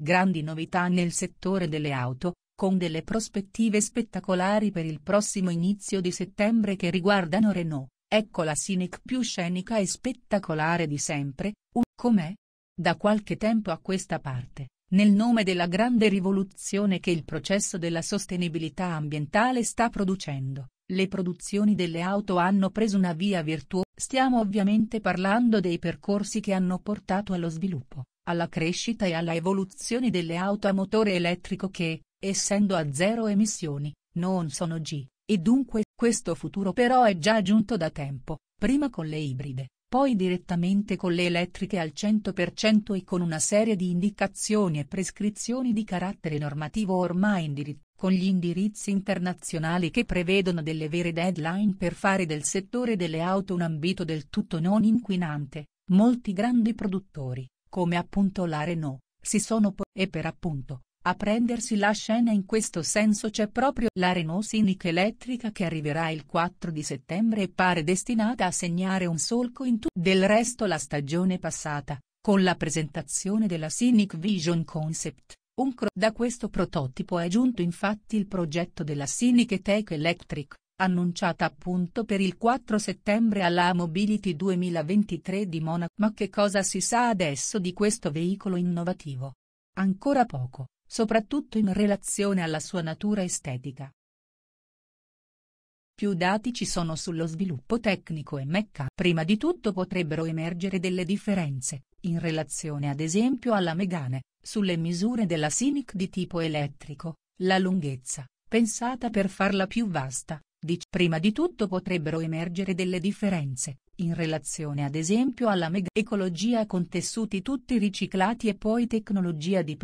Grandi novità nel settore delle auto, con delle prospettive spettacolari per il prossimo inizio di settembre che riguardano Renault, ecco la Scenic più scenica e spettacolare di sempre, un com'è? Da qualche tempo a questa parte, nel nome della grande rivoluzione che il processo della sostenibilità ambientale sta producendo, le produzioni delle auto hanno preso una via virtuosa. Stiamo ovviamente parlando dei percorsi che hanno portato allo sviluppo, alla crescita e alla evoluzione delle auto a motore elettrico che, essendo a zero emissioni, non sono G, e dunque questo futuro però è già giunto da tempo, prima con le ibride, poi direttamente con le elettriche al 100% e con una serie di indicazioni e prescrizioni di carattere normativo ormai indirizzato con gli indirizzi internazionali che prevedono delle vere deadline per fare del settore delle auto un ambito del tutto non inquinante, molti grandi produttori, come appunto la Renault, si sono po- e per appunto, a prendersi la scena in questo senso c'è proprio la Renault Scenic elettrica che arriverà il 4 di settembre e pare destinata a segnare un solco in tutto del resto la stagione passata, con la presentazione della Scenic Vision Concept. Un cro- da questo prototipo è giunto infatti il progetto della Scenic Tech Electric, annunciata appunto per il 4 settembre alla Mobility 2023 di Monaco. Ma che cosa si sa adesso di questo veicolo innovativo? Ancora poco, soprattutto in relazione alla sua natura estetica. Più dati ci sono sullo sviluppo tecnico e mecca. Prima di tutto potrebbero emergere delle differenze, in relazione ad esempio alla Megane, sulle misure della Scenic di tipo elettrico, la lunghezza, pensata per farla più vasta, Dic prima di tutto potrebbero emergere delle differenze, in relazione ad esempio alla mega-ecologia con tessuti tutti riciclati e poi tecnologia di